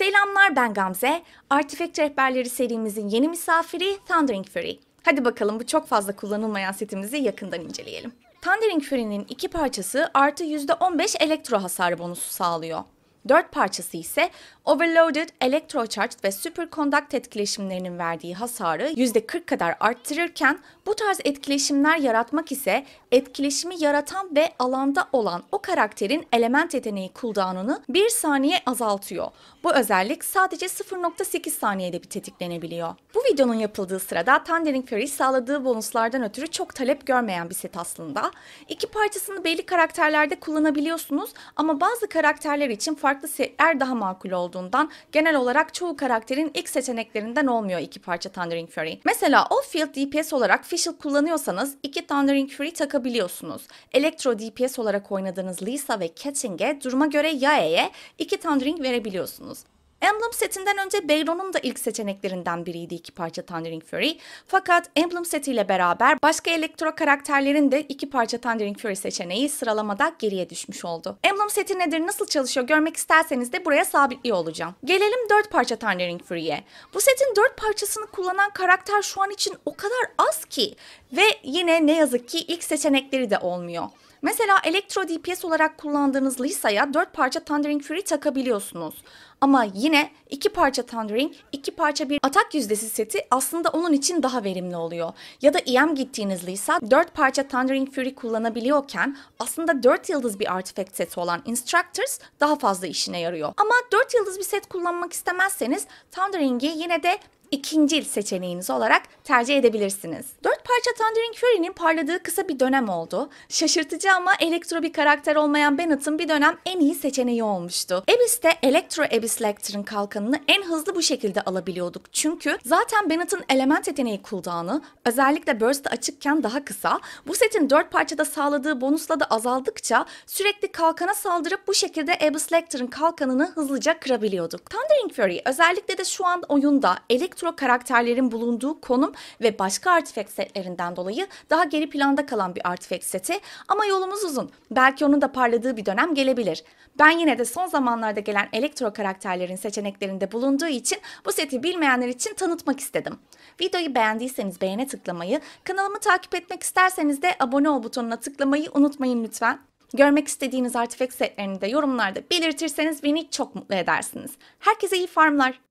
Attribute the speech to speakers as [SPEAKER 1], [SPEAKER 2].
[SPEAKER 1] Selamlar ben Gamze. Artifact Rehberleri serimizin yeni misafiri Thundering Fury. Hadi bakalım bu çok fazla kullanılmayan setimizi yakından inceleyelim. Thundering Fury'nin iki parçası artı %15 elektro hasarı bonusu sağlıyor. Dört parçası ise Overloaded, electrocharged ve superconduct etkileşimlerinin verdiği hasarı %40 kadar arttırırken bu tarz etkileşimler yaratmak ise etkileşimi yaratan ve alanda olan o karakterin element yeteneği cooldown'unu 1 saniye azaltıyor. Bu özellik sadece 0.8 saniyede bir tetiklenebiliyor. Bu videonun yapıldığı sırada Thundering Fury sağladığı bonuslardan ötürü çok talep görmeyen bir set aslında. İki parçasını belli karakterlerde kullanabiliyorsunuz ama bazı karakterler için farklı setler daha makul oldu olduğundan genel olarak çoğu karakterin ilk seçeneklerinden olmuyor iki parça Thundering Fury. Mesela Off-Field DPS olarak Fischl kullanıyorsanız iki Thundering Fury takabiliyorsunuz. Electro DPS olarak oynadığınız Lisa ve Catching'e duruma göre ya Yae'ye iki Thundering verebiliyorsunuz. Emblem setinden önce Beyron'un da ilk seçeneklerinden biriydi iki parça Thundering Fury. Fakat Emblem setiyle beraber başka elektro karakterlerin de iki parça Thundering Fury seçeneği sıralamada geriye düşmüş oldu. Emblem seti nedir, nasıl çalışıyor görmek isterseniz de buraya sabitliyor olacağım. Gelelim dört parça Thundering Fury'ye. Bu setin dört parçasını kullanan karakter şu an için o kadar az ki ve yine ne yazık ki ilk seçenekleri de olmuyor. Mesela elektro DPS olarak kullandığınız Lisa'ya 4 parça Thundering Fury takabiliyorsunuz. Ama yine 2 parça Thundering, 2 parça bir atak yüzdesi seti aslında onun için daha verimli oluyor. Ya da EM gittiğiniz Lisa 4 parça Thundering Fury kullanabiliyorken aslında 4 yıldız bir artifact seti olan Instructors daha fazla işine yarıyor. Ama 4 yıldız bir set kullanmak istemezseniz Thundering'i yine de ikinci seçeneğiniz olarak tercih edebilirsiniz. Dört parça Thundering Fury'nin parladığı kısa bir dönem oldu. Şaşırtıcı ama elektro bir karakter olmayan Bennett'ın bir dönem en iyi seçeneği olmuştu. Abyss'te Electro Abyss Lecter'ın kalkanını en hızlı bu şekilde alabiliyorduk. Çünkü zaten Bennett'ın element yeteneği cooldown'ı özellikle Burst açıkken daha kısa. Bu setin dört parçada sağladığı bonusla da azaldıkça sürekli kalkana saldırıp bu şekilde Abyss Lecter'ın kalkanını hızlıca kırabiliyorduk. Thundering Fury özellikle de şu an oyunda elektro karakterlerin bulunduğu konum ve başka artifact hareketlerinden dolayı daha geri planda kalan bir artifact seti ama yolumuz uzun. Belki onun da parladığı bir dönem gelebilir. Ben yine de son zamanlarda gelen elektro karakterlerin seçeneklerinde bulunduğu için bu seti bilmeyenler için tanıtmak istedim. Videoyu beğendiyseniz beğene tıklamayı, kanalımı takip etmek isterseniz de abone ol butonuna tıklamayı unutmayın lütfen. Görmek istediğiniz artifact setlerini de yorumlarda belirtirseniz beni çok mutlu edersiniz. Herkese iyi farmlar.